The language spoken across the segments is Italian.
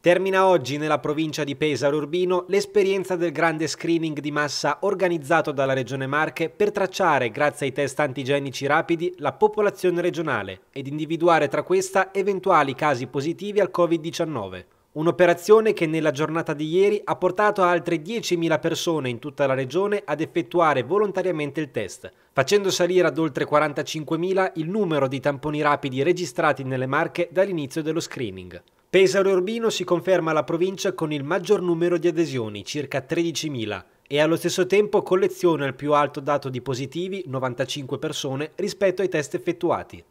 Termina oggi nella provincia di Pesaro Urbino l'esperienza del grande screening di massa organizzato dalla Regione Marche per tracciare, grazie ai test antigenici rapidi, la popolazione regionale ed individuare tra questa eventuali casi positivi al Covid-19. Un'operazione che nella giornata di ieri ha portato altre 10.000 persone in tutta la regione ad effettuare volontariamente il test, facendo salire ad oltre 45.000 il numero di tamponi rapidi registrati nelle Marche dall'inizio dello screening. Pesaro e Urbino si conferma la provincia con il maggior numero di adesioni, circa 13.000, e allo stesso tempo colleziona il più alto dato di positivi, 95 persone, rispetto ai test effettuati.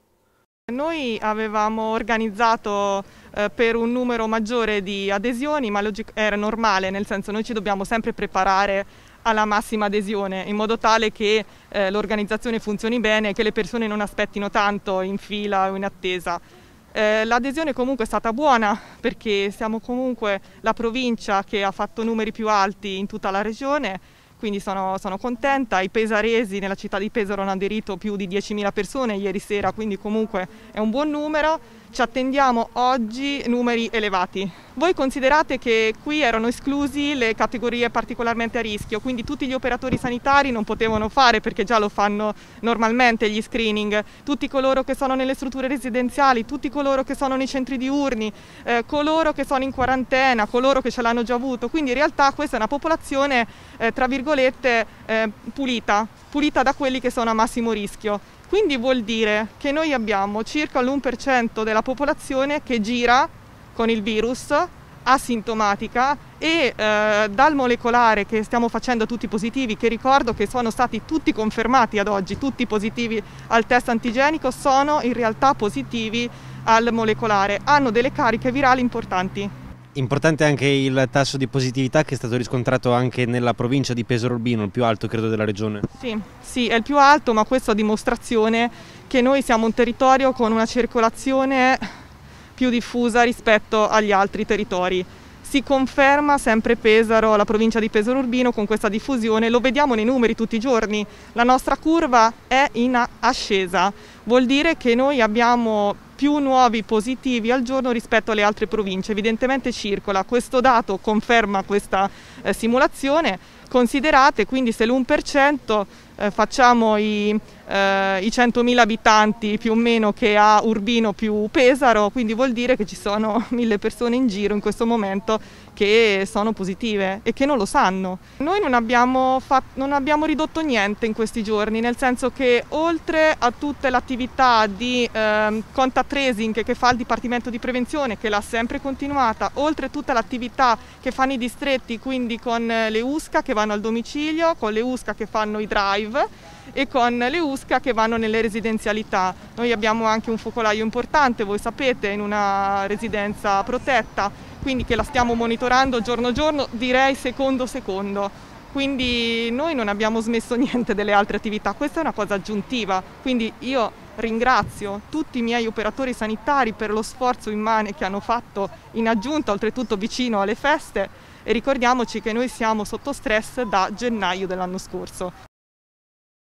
Noi avevamo organizzato eh, per un numero maggiore di adesioni, ma era normale, nel senso noi ci dobbiamo sempre preparare alla massima adesione, in modo tale che eh, l'organizzazione funzioni bene e che le persone non aspettino tanto in fila o in attesa. Eh, l'adesione comunque è stata buona perché siamo comunque la provincia che ha fatto numeri più alti in tutta la regione, quindi sono, sono contenta. I pesaresi nella città di Pesaro hanno aderito più di 10.000 persone ieri sera, quindi comunque è un buon numero ci attendiamo oggi numeri elevati. Voi considerate che qui erano esclusi le categorie particolarmente a rischio, quindi tutti gli operatori sanitari non potevano fare perché già lo fanno normalmente gli screening, tutti coloro che sono nelle strutture residenziali, tutti coloro che sono nei centri diurni, eh, coloro che sono in quarantena, coloro che ce l'hanno già avuto, quindi in realtà questa è una popolazione eh, tra virgolette eh, pulita, pulita da quelli che sono a massimo rischio. Quindi vuol dire che noi abbiamo circa l'1% della popolazione che gira con il virus asintomatica e eh, dal molecolare che stiamo facendo a tutti positivi, che ricordo che sono stati tutti confermati ad oggi, tutti positivi al test antigenico, sono in realtà positivi al molecolare, hanno delle cariche virali importanti. Importante anche il tasso di positività che è stato riscontrato anche nella provincia di Pesaro Urbino, il più alto credo della regione. Sì, sì, è il più alto, ma questo a dimostrazione che noi siamo un territorio con una circolazione più diffusa rispetto agli altri territori. Si conferma sempre Pesaro, la provincia di Pesaro Urbino con questa diffusione, lo vediamo nei numeri tutti i giorni, la nostra curva è in ascesa, vuol dire che noi abbiamo più nuovi positivi al giorno rispetto alle altre province, evidentemente circola. Questo dato conferma questa eh, simulazione, considerate, quindi se l'1% eh, facciamo i, eh, i 100.000 abitanti più o meno che ha Urbino più Pesaro, quindi vuol dire che ci sono mille persone in giro in questo momento che sono positive e che non lo sanno. Noi non abbiamo, fatto, non abbiamo ridotto niente in questi giorni, nel senso che oltre a tutta l'attività di eh, contact tracing che fa il Dipartimento di Prevenzione, che l'ha sempre continuata, oltre a tutta l'attività che fanno i distretti, quindi con eh, le USCA che vanno al domicilio, con le USCA che fanno i drive e con le USCA che vanno nelle residenzialità. Noi abbiamo anche un focolaio importante, voi sapete, in una residenza protetta, quindi che la stiamo monitorando giorno giorno, direi secondo secondo. Quindi noi non abbiamo smesso niente delle altre attività, questa è una cosa aggiuntiva, quindi io Ringrazio tutti i miei operatori sanitari per lo sforzo immane che hanno fatto in aggiunta, oltretutto vicino alle feste e ricordiamoci che noi siamo sotto stress da gennaio dell'anno scorso.